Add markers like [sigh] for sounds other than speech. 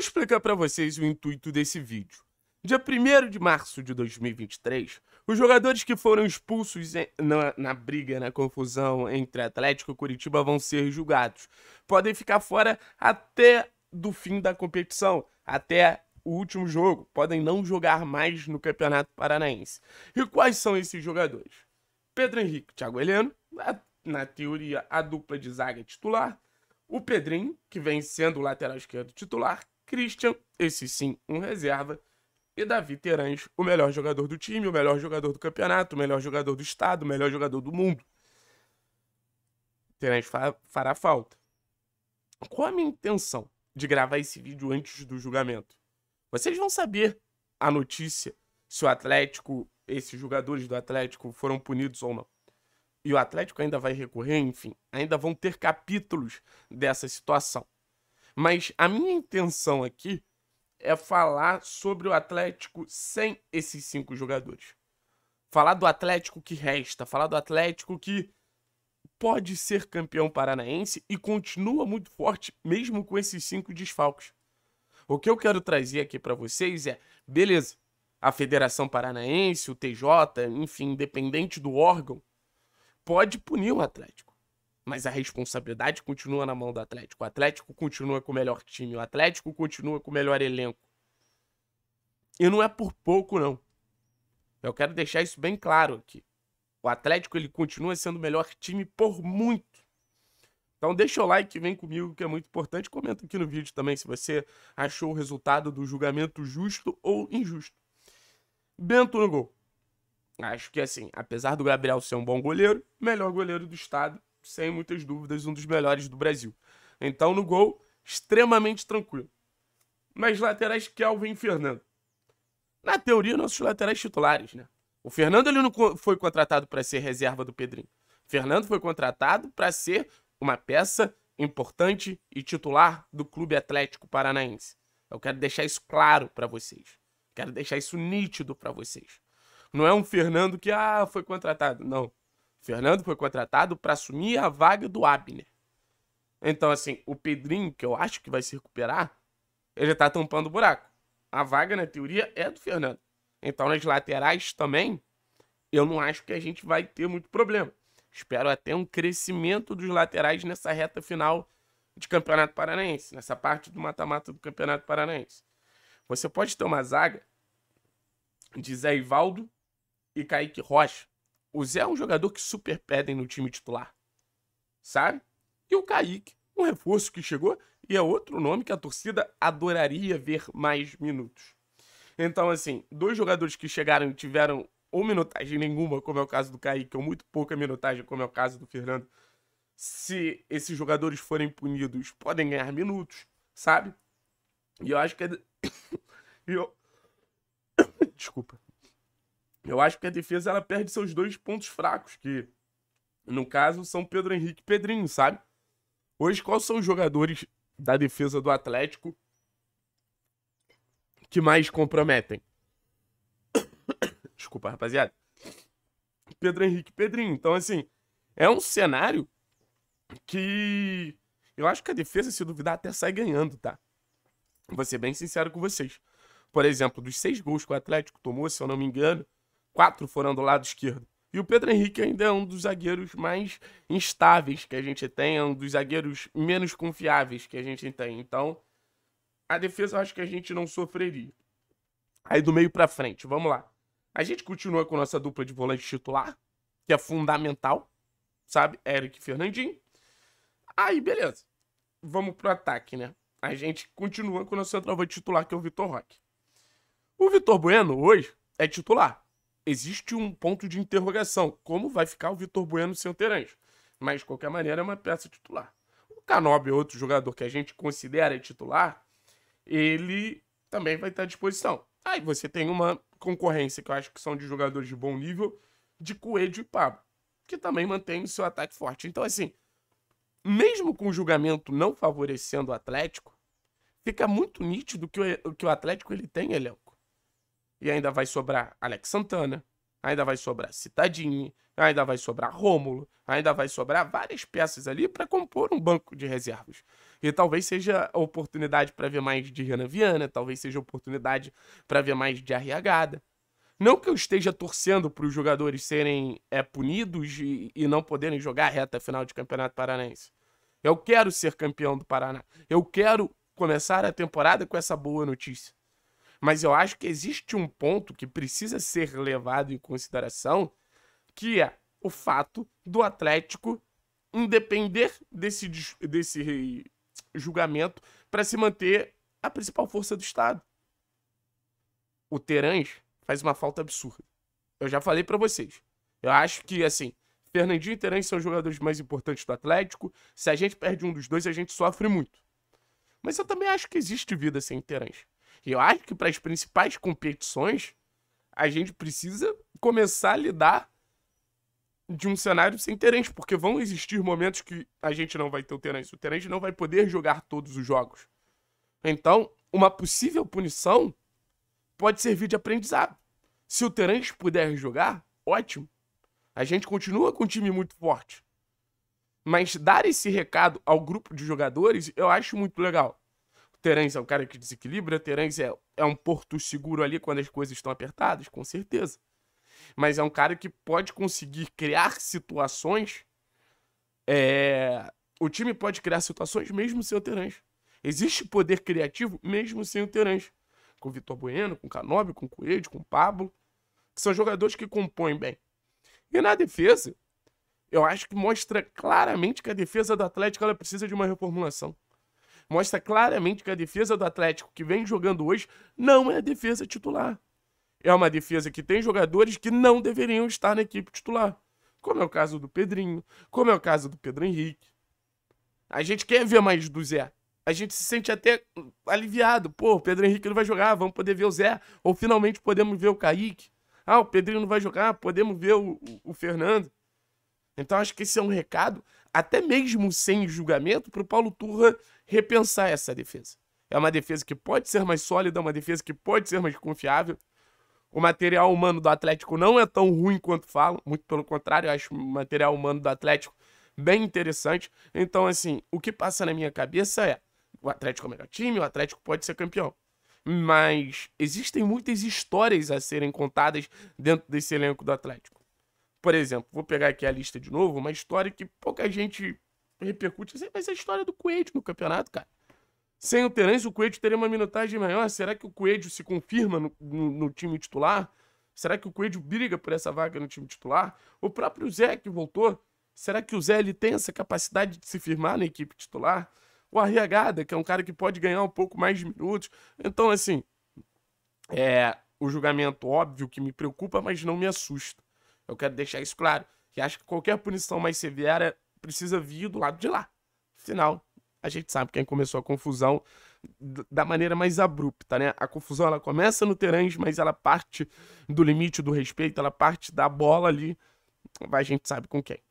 explicar para vocês o intuito desse vídeo. Dia 1 de março de 2023, os jogadores que foram expulsos na, na, briga, na confusão entre Atlético e Curitiba vão ser julgados. Podem ficar fora até do fim da competição, até o último jogo. Podem não jogar mais no Campeonato Paranaense. E quais são esses jogadores? Pedro Henrique, Thiago Heleno, na, na teoria a dupla de zaga titular. O Pedrinho, que vem sendo o lateral esquerdo titular, Christian, esse sim, um reserva. E Davi Terães, o melhor jogador do time, o melhor jogador do campeonato, o melhor jogador do estado, o melhor jogador do mundo. Terães fará falta. Qual a minha intenção de gravar esse vídeo antes do julgamento? Vocês vão saber a notícia se o Atlético, esses jogadores do Atlético foram punidos ou não. E o Atlético ainda vai recorrer, enfim, ainda vão ter capítulos dessa situação. Mas a minha intenção aqui é falar sobre o Atlético sem esses cinco jogadores. Falar do Atlético que resta, falar do Atlético que pode ser campeão paranaense e continua muito forte mesmo com esses cinco desfalques. O que eu quero trazer aqui para vocês é, beleza, a Federação Paranaense, o TJ, enfim, independente do órgão, pode punir o Atlético mas a responsabilidade continua na mão do Atlético. O Atlético continua com o melhor time, o Atlético continua com o melhor elenco. E não é por pouco, não. Eu quero deixar isso bem claro aqui. O Atlético ele continua sendo o melhor time por muito. Então deixa o like, vem comigo que é muito importante. Comenta aqui no vídeo também se você achou o resultado do julgamento justo ou injusto. Bento no gol. Acho que assim, apesar do Gabriel ser um bom goleiro, melhor goleiro do estado, sem muitas dúvidas, um dos melhores do Brasil. Então, no gol, extremamente tranquilo. Mas laterais, Kelvin e Fernando. Na teoria, nossos laterais titulares, né? O Fernando ele não foi contratado para ser reserva do Pedrinho. Fernando foi contratado para ser uma peça importante e titular do Clube Atlético Paranaense. Eu quero deixar isso claro para vocês. Quero deixar isso nítido para vocês. Não é um Fernando que ah, foi contratado, não. Fernando foi contratado para assumir a vaga do Abner. Então, assim, o Pedrinho, que eu acho que vai se recuperar, ele tá tampando o buraco. A vaga, na teoria, é do Fernando. Então, nas laterais também, eu não acho que a gente vai ter muito problema. Espero até um crescimento dos laterais nessa reta final de Campeonato Paranaense, nessa parte do mata-mata do Campeonato Paranaense. Você pode ter uma zaga de Zé Ivaldo e Kaique Rocha. O Zé é um jogador que super pedem no time titular, sabe? E o Kaique, um reforço que chegou e é outro nome que a torcida adoraria ver mais minutos. Então, assim, dois jogadores que chegaram e tiveram ou minutagem nenhuma, como é o caso do Kaique, ou muito pouca minutagem, como é o caso do Fernando, se esses jogadores forem punidos, podem ganhar minutos, sabe? E eu acho que é. [coughs] eu... [coughs] Desculpa. Eu acho que a defesa ela perde seus dois pontos fracos, que no caso são Pedro Henrique e Pedrinho, sabe? Hoje, quais são os jogadores da defesa do Atlético que mais comprometem? [coughs] Desculpa, rapaziada. Pedro Henrique e Pedrinho. Então, assim, é um cenário que eu acho que a defesa, se duvidar, até sai ganhando, tá? Vou ser bem sincero com vocês. Por exemplo, dos seis gols que o Atlético tomou, se eu não me engano, quatro foram do lado esquerdo. E o Pedro Henrique ainda é um dos zagueiros mais instáveis que a gente tem, é um dos zagueiros menos confiáveis que a gente tem. Então, a defesa eu acho que a gente não sofreria. Aí do meio para frente, vamos lá. A gente continua com nossa dupla de volante titular, que é fundamental, sabe? Eric Fernandinho. Aí, beleza. Vamos pro ataque, né? A gente continua com o nosso centroavante titular, que é o Vitor Roque. O Vitor Bueno, hoje, é titular existe um ponto de interrogação. Como vai ficar o Vitor Bueno sem o Terence? Mas, de qualquer maneira, é uma peça titular. O Canobi, é outro jogador que a gente considera titular, ele também vai estar à disposição. Aí você tem uma concorrência que eu acho que são de jogadores de bom nível, de Coelho e Pablo, que também mantém o seu ataque forte. Então, assim, mesmo com o julgamento não favorecendo o Atlético, fica muito nítido que o, que o Atlético ele tem elenco. E ainda vai sobrar Alex Santana, ainda vai sobrar Citadini, ainda vai sobrar Rômulo, ainda vai sobrar várias peças ali para compor um banco de reservas. E talvez seja oportunidade para ver mais de Renan Viana, talvez seja oportunidade para ver mais de Arriagada. Não que eu esteja torcendo para os jogadores serem é, punidos e, e não poderem jogar a reta final de Campeonato Paranaense. Eu quero ser campeão do Paraná. Eu quero começar a temporada com essa boa notícia. Mas eu acho que existe um ponto que precisa ser levado em consideração, que é o fato do Atlético independer desse, desse julgamento para se manter a principal força do Estado. O Terãs faz uma falta absurda. Eu já falei para vocês. Eu acho que, assim, Fernandinho e Terãs são os jogadores mais importantes do Atlético. Se a gente perde um dos dois, a gente sofre muito. Mas eu também acho que existe vida sem Terãs. Eu acho que para as principais competições, a gente precisa começar a lidar de um cenário sem Terence, porque vão existir momentos que a gente não vai ter o Terence. O Terence não vai poder jogar todos os jogos. Então, uma possível punição pode servir de aprendizado. Se o Terence puder jogar, ótimo. A gente continua com um time muito forte. Mas dar esse recado ao grupo de jogadores, eu acho muito legal. Terence é um cara que desequilibra, Terence é, é um porto seguro ali quando as coisas estão apertadas, com certeza. Mas é um cara que pode conseguir criar situações. É... O time pode criar situações mesmo sem o Terence. Existe poder criativo mesmo sem o Terence. Com o Vitor Bueno, com o Canóbio, com o Coelho, com o Pablo. Que são jogadores que compõem bem. E na defesa, eu acho que mostra claramente que a defesa do Atlético ela precisa de uma reformulação mostra claramente que a defesa do Atlético que vem jogando hoje não é a defesa titular. É uma defesa que tem jogadores que não deveriam estar na equipe titular. Como é o caso do Pedrinho, como é o caso do Pedro Henrique. A gente quer ver mais do Zé. A gente se sente até aliviado. Pô, o Pedro Henrique não vai jogar, vamos poder ver o Zé. Ou finalmente podemos ver o Kaique. Ah, o Pedrinho não vai jogar, podemos ver o, o, o Fernando. Então acho que esse é um recado, até mesmo sem julgamento, para o Paulo Turra repensar essa defesa. É uma defesa que pode ser mais sólida, é uma defesa que pode ser mais confiável. O material humano do Atlético não é tão ruim quanto falam, muito pelo contrário, eu acho o material humano do Atlético bem interessante. Então, assim, o que passa na minha cabeça é: o Atlético é o melhor time, o Atlético pode ser campeão. Mas existem muitas histórias a serem contadas dentro desse elenco do Atlético. Por exemplo, vou pegar aqui a lista de novo, uma história que pouca gente repercute, assim, mas é a história do Coelho no campeonato, cara. Sem o Terence, o Coelho teria uma minutagem maior. Será que o Coelho se confirma no, no, no, time titular? Será que o Coelho briga por essa vaga no time titular? O próprio Zé que voltou, será que o Zé ele tem essa capacidade de se firmar na equipe titular? O Arriagada, que é um cara que pode ganhar um pouco mais de minutos. Então, assim, é o julgamento óbvio que me preocupa, mas não me assusta. Eu quero deixar isso claro. Que acho que qualquer punição mais severa precisa vir do lado de lá. Afinal, a gente sabe quem começou a confusão da maneira mais abrupta, né? A confusão ela começa no Terange, mas ela parte do limite do respeito, ela parte da bola ali. A gente sabe com quem.